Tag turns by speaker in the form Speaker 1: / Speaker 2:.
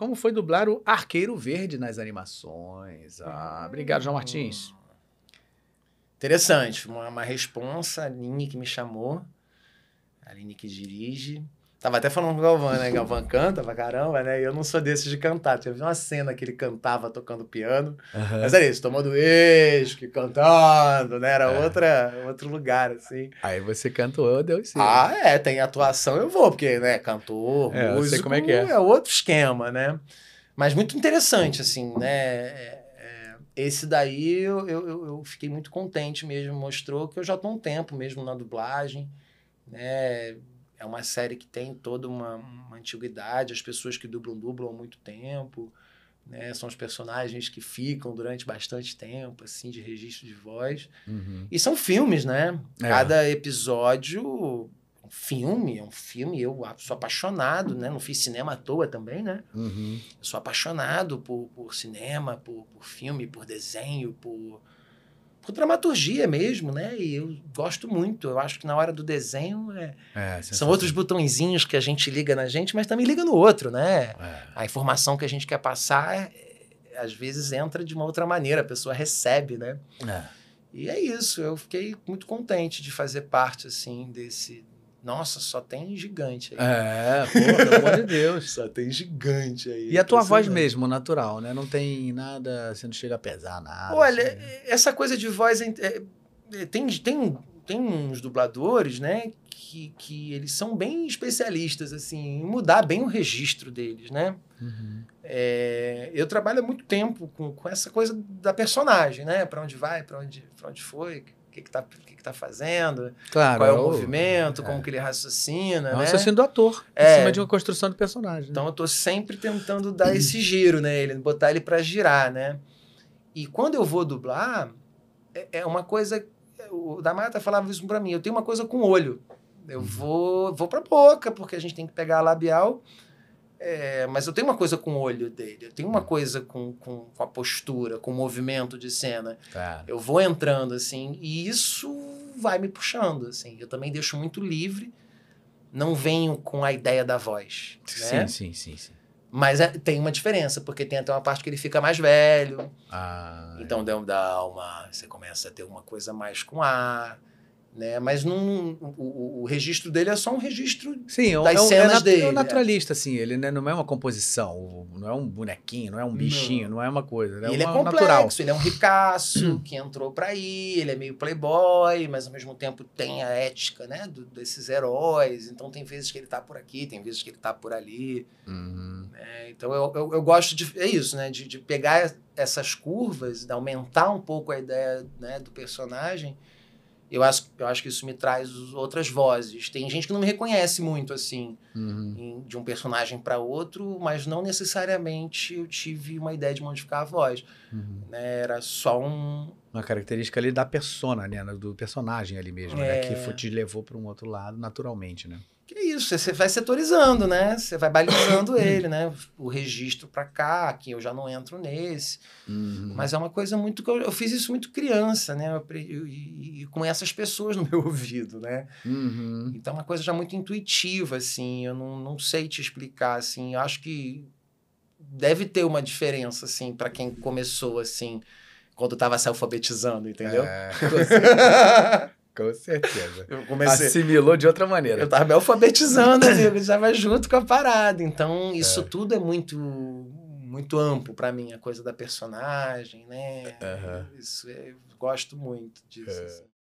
Speaker 1: Como foi dublar o Arqueiro Verde nas animações? Ah, obrigado, João Martins. Interessante, uma, uma responsa, a Aline que me chamou, a Aline que dirige. Tava até falando com o Galvão, né? Galvão canta pra caramba, né? E eu não sou desses de cantar. Tinha uma cena que ele cantava tocando piano. Uhum. Mas era isso, tomando uísque, cantando, né? Era é. outra, outro lugar, assim. Aí você cantou, deu sim. Ah, é. Tem atuação, eu vou. Porque, né? Cantor, é, músico... sei como é que é. É outro esquema, né? Mas muito interessante, assim, né? É, é, esse daí eu, eu, eu fiquei muito contente mesmo. Mostrou que eu já tô um tempo mesmo na dublagem, né? é uma série que tem toda uma, uma antiguidade, as pessoas que dublam, dublam há muito tempo, né? São os personagens que ficam durante bastante tempo, assim, de registro de voz. Uhum. E são filmes, né? É. Cada episódio um filme, é um filme, eu sou apaixonado, né? Não fiz cinema à toa também, né? Uhum. sou apaixonado por, por cinema, por, por filme, por desenho, por por dramaturgia mesmo, né? E eu gosto muito. Eu acho que na hora do desenho é, é, são outros botõezinhos que a gente liga na gente, mas também liga no outro, né? É. A informação que a gente quer passar é, é, às vezes entra de uma outra maneira, a pessoa recebe, né? E é isso. Eu fiquei muito contente de fazer parte assim desse nossa, só tem gigante aí. É, pô, pelo amor de Deus. Só tem gigante aí. E a tua voz mesmo, natural, né? Não tem nada, você não chega a pesar nada. Olha, assim. É, é, essa coisa de voz. É, é, é, tem, tem, tem uns dubladores, né? Que, que eles são bem especialistas, assim, em mudar bem o registro deles, né? Uhum. É, eu trabalho há muito tempo com, com essa coisa da personagem, né? Para onde vai, para onde, pra onde foi, que está que que tá fazendo, claro, qual é, é o, movimento, é. como que ele raciocina. É né? raciocínio do ator, é. em cima de uma construção de personagem. Né? Então eu estou sempre tentando dar esse giro nele, né? botar ele para girar, né? E quando eu vou dublar, é, é uma coisa. O Damata falava isso para mim, eu tenho uma coisa com o olho. Eu uhum. vou, vou para boca, porque a gente tem que pegar a labial é, mas eu tenho uma coisa com o olho dele, eu tenho uma coisa com, com, com a postura, com o movimento de cena. Claro. Eu vou entrando, assim, e isso vai me puxando, assim. Eu também deixo muito livre, não venho com a ideia da voz. Né? Sim, sim, sim, sim. Mas é, tem uma diferença, porque tem até uma parte que ele fica mais velho. Ah, então, é. dá uma. Você começa a ter uma coisa mais com ar né? Mas num, o, o, registro dele é só um registro Sim, é das é um, é cenas é nat, dele. É um naturalista, assim, ele né, não é uma composição, não é um bonequinho, não é um bichinho, não, não é uma coisa. Ele, né? é ele é, uma, é complexo, natural. ele é um ricaço hum. que entrou pra aí, ele é meio playboy, mas ao mesmo tempo tem a ética né, do, desses heróis. Então tem vezes que ele tá por aqui, tem vezes que ele tá por ali. Uhum. Né? Então eu, eu, eu, gosto de. É isso, né? De, de pegar essas curvas, de aumentar um pouco a ideia né, do personagem eu acho, eu acho que isso me traz outras vozes. Tem gente que não me reconhece muito, assim, uhum. em, de um personagem para outro, mas não necessariamente eu tive uma ideia de modificar a voz. Uhum. Né? Era só um. Uma característica ali da persona, né? Do personagem ali mesmo, é... né? Que é. te levou para um outro lado naturalmente, né? isso, você vai setorizando, né? Você vai balizando ele, né? O registro para cá, aqui eu já não entro nesse. Uhum. Mas é uma coisa muito que eu, eu fiz isso muito criança, né? e, com essas pessoas no meu ouvido, né? Uhum. Então é uma coisa já muito intuitiva, assim. Eu não, não sei te explicar, assim. Eu acho que deve ter uma diferença, assim, para quem começou, assim, quando estava se alfabetizando, entendeu? É. Com certeza. Eu comecei... Assimilou de outra maneira. Eu estava me alfabetizando, amigo. Estava junto com a parada. Então, isso é. tudo é muito muito amplo para mim, a coisa da personagem, né? Isso, é, eu gosto muito disso. É. Assim.